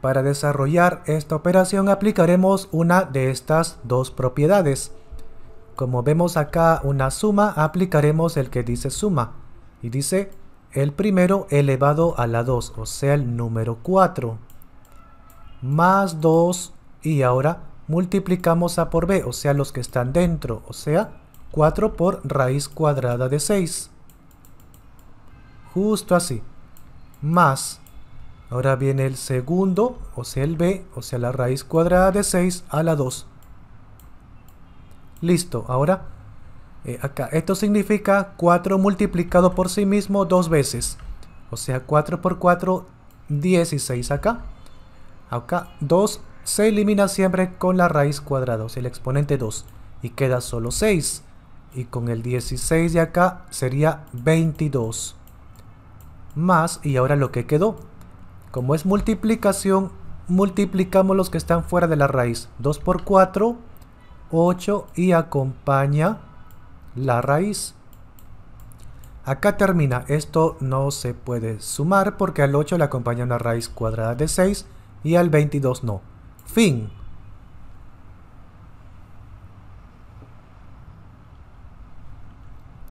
Para desarrollar esta operación aplicaremos una de estas dos propiedades. Como vemos acá una suma, aplicaremos el que dice suma. Y dice el primero elevado a la 2, o sea el número 4. Más 2 y ahora multiplicamos a por b, o sea los que están dentro, o sea 4 por raíz cuadrada de 6. Justo así. Más Ahora viene el segundo, o sea el b, o sea la raíz cuadrada de 6 a la 2. Listo, ahora eh, acá, esto significa 4 multiplicado por sí mismo dos veces. O sea, 4 por 4, 16 acá. Acá 2 se elimina siempre con la raíz cuadrada, o sea el exponente 2. Y queda solo 6. Y con el 16 de acá sería 22. Más, y ahora lo que quedó, como es multiplicación, multiplicamos los que están fuera de la raíz. 2 por 4, 8 y acompaña la raíz. Acá termina. Esto no se puede sumar porque al 8 le acompaña una raíz cuadrada de 6 y al 22 no. Fin.